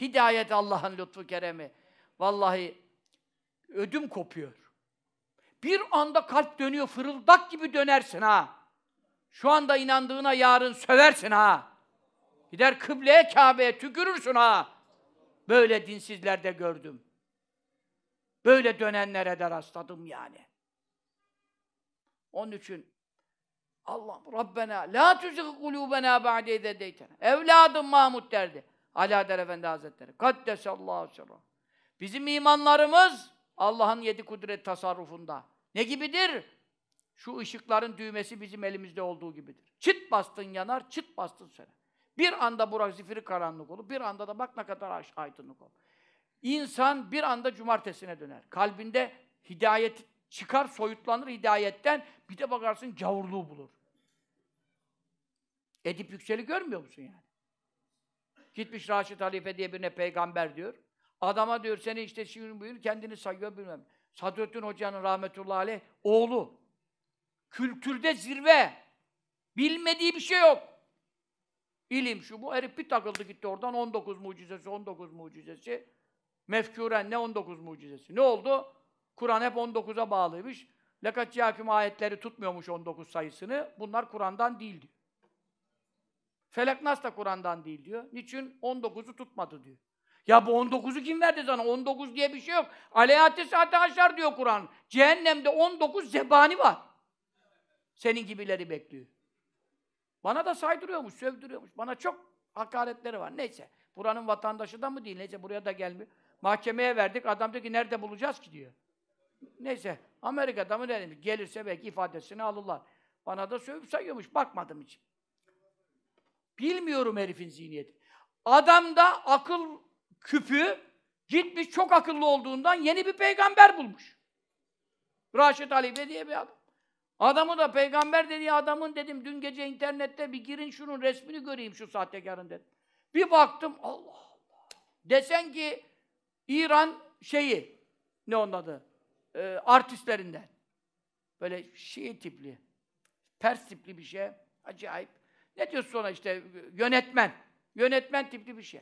Hidayet Allah'ın lütfu keremi. Vallahi ödüm kopuyor. Bir anda kalp dönüyor, fırıldak gibi dönersin ha. Şu anda inandığına yarın söversin ha. Gider kıbleye, Kabe'ye tükürürsün ha. Böyle dinsizlerde gördüm. Böyle dönenlere de rastladım yani. Onun için Allah Rabbena la tuzigh kulubena ba'de izâ Evladım Mahmud derdi. Alaeddin Efendi Hazretleri. Kaddesallahu sırrı. Bizim imanlarımız Allah'ın yedi kudret tasarrufunda. Ne gibidir? Şu ışıkların düğmesi bizim elimizde olduğu gibidir. Çıt bastın yanar, çıt bastın söner. Bir anda burak zifiri karanlık olur, bir anda da bak ne kadar aydınlık olur. İnsan bir anda cumartesine döner. Kalbinde hidayet çıkar, soyutlanır hidayetten. Bir de bakarsın gavurluğu bulur. Edip Yüksel'i görmüyor musun yani? Gitmiş Raşid Halife diye birine peygamber diyor. Adama diyor seni işte şimdi buyur kendini sayıyor bilmem. Sadrettin Hoca'nın rahmetullahi aleyh oğlu. Kültürde zirve. Bilmediği bir şey yok. İlim şu bu. Herif bir takıldı gitti oradan 19 mucizesi, 19 mucizesi. Mefkuren ne 19 mucizesi? Ne oldu? Kur'an hep 19'a bağlıymış. Lekat ayetleri tutmuyormuş 19 sayısını. Bunlar Kur'an'dan değildi. diyor. Felak nas da Kur'an'dan değil diyor. Niçin? 19'u tutmadı diyor. Ya bu 19'u kim verdi sana? 19 diye bir şey yok. Aleyhati saate aşar diyor Kur'an. Cehennemde 19 zebani var. Senin gibileri bekliyor. Bana da saydırıyormuş, sövdürüyormuş. Bana çok hakaretleri var. Neyse. Buranın vatandaşı da mı değil? Neyse buraya da gelmiyor. Mahkemeye verdik. Adam diyor ki nerede bulacağız ki diyor. Neyse. Amerika'da mı ne demiş? Gelirse belki ifadesini alırlar. Bana da sövüp sayıyormuş. Bakmadım hiç. Bilmiyorum herifin zihniyeti. Adamda akıl küpü gitmiş çok akıllı olduğundan yeni bir peygamber bulmuş. Raşid Halife diye bir adam. Adamı da peygamber dediği adamın dedim dün gece internette bir girin şunun resmini göreyim şu sahtekarın dedim. Bir baktım Allah Allah. Desen ki İran şeyi ne onun adı? E, artistlerinden. Böyle şey tipli. Pers tipli bir şey. Acayip. Ne diyorsun ona işte yönetmen. Yönetmen tipli bir şey.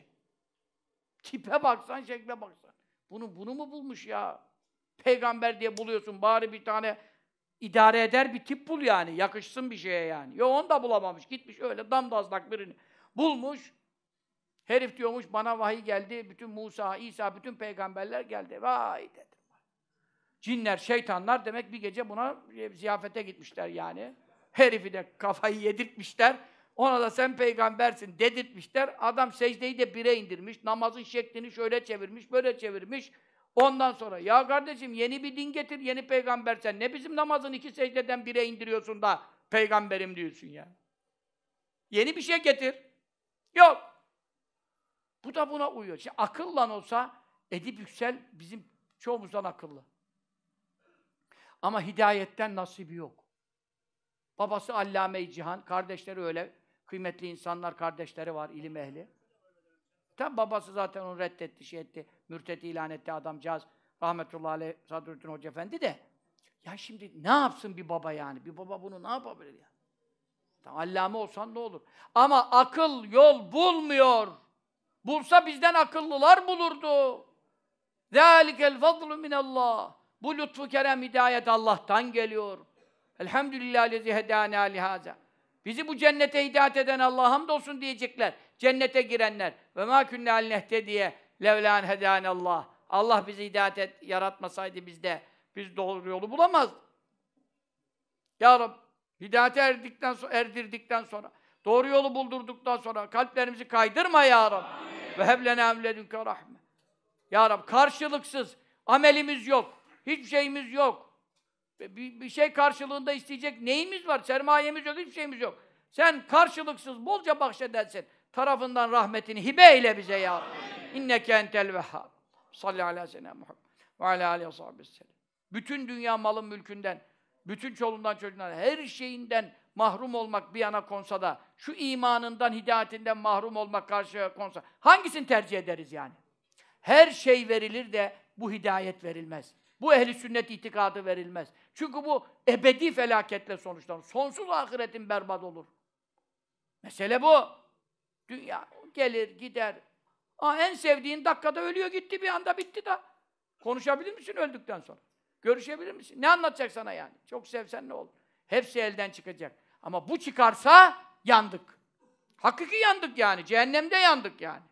Tipe baksan, şekle baksan. Bunu bunu mu bulmuş ya? Peygamber diye buluyorsun. Bari bir tane idare eder bir tip bul yani. Yakışsın bir şeye yani. Yo onu da bulamamış. Gitmiş öyle damdazlak birini bulmuş. Herif diyormuş bana vahiy geldi. Bütün Musa, İsa, bütün peygamberler geldi. Vay dedim. Cinler, şeytanlar demek bir gece buna ziyafete gitmişler yani. Herifi de kafayı yedirtmişler. Ona da sen peygambersin dedirtmişler. Adam secdeyi de bire indirmiş. Namazın şeklini şöyle çevirmiş, böyle çevirmiş. Ondan sonra ya kardeşim yeni bir din getir, yeni peygamber sen. Ne bizim namazın iki secdeden bire indiriyorsun da peygamberim diyorsun ya. Yeni bir şey getir. Yok. Bu da buna uyuyor. Şimdi akılla olsa Edip Yüksel bizim çoğumuzdan akıllı. Ama hidayetten nasibi yok. Babası Allame-i Cihan, kardeşleri öyle Kıymetli insanlar, kardeşleri var, ilim ehli. Tabi babası zaten onu reddetti, şey etti. Mürtet ilan etti adamcağız. Rahmetullahi aleyh Sadrüddin Hoca Efendi de. Ya şimdi ne yapsın bir baba yani? Bir baba bunu ne yapabilir ya? Tam allame olsan ne olur? Ama akıl yol bulmuyor. Bulsa bizden akıllılar bulurdu. Zalikel fadlu minallah. Bu lütfu kerem hidayet Allah'tan geliyor. Elhamdülillahi lezi hedâne lihaza. Bizi bu cennete hidayet eden Allah'a hamdolsun diyecekler. Cennete girenler. Ve ma künne al diye levlan hedan Allah. Allah bizi hidayet et, yaratmasaydı bizde biz doğru yolu bulamazdık. Ya Rab, hidayete erdikten sonra, erdirdikten sonra, doğru yolu buldurduktan sonra kalplerimizi kaydırma ya Rab. Ve heblena emledünke rahme. Ya Rab karşılıksız amelimiz yok. Hiçbir şeyimiz yok bir, bir şey karşılığında isteyecek neyimiz var? Sermayemiz yok, hiçbir şeyimiz yok. Sen karşılıksız bolca bahşedersin. Tarafından rahmetini hibe eyle bize ya. İnneke entel vehhab. Salli ala sena Muhammed. Ve ala aleyhi ve Bütün dünya malın mülkünden, bütün çolundan çocuğundan, her şeyinden mahrum olmak bir yana konsa da, şu imanından, hidayetinden mahrum olmak karşıya konsa, hangisini tercih ederiz yani? Her şey verilir de bu hidayet verilmez. Bu ehli sünnet itikadı verilmez. Çünkü bu ebedi felaketle sonuçlanır. Sonsuz ahiretin berbat olur. Mesele bu. Dünya gelir, gider. Aa, en sevdiğin dakikada ölüyor gitti bir anda bitti da. Konuşabilir misin öldükten sonra? Görüşebilir misin? Ne anlatacak sana yani? Çok sevsen ne olur? Hepsi elden çıkacak. Ama bu çıkarsa yandık. Hakiki yandık yani. Cehennemde yandık yani.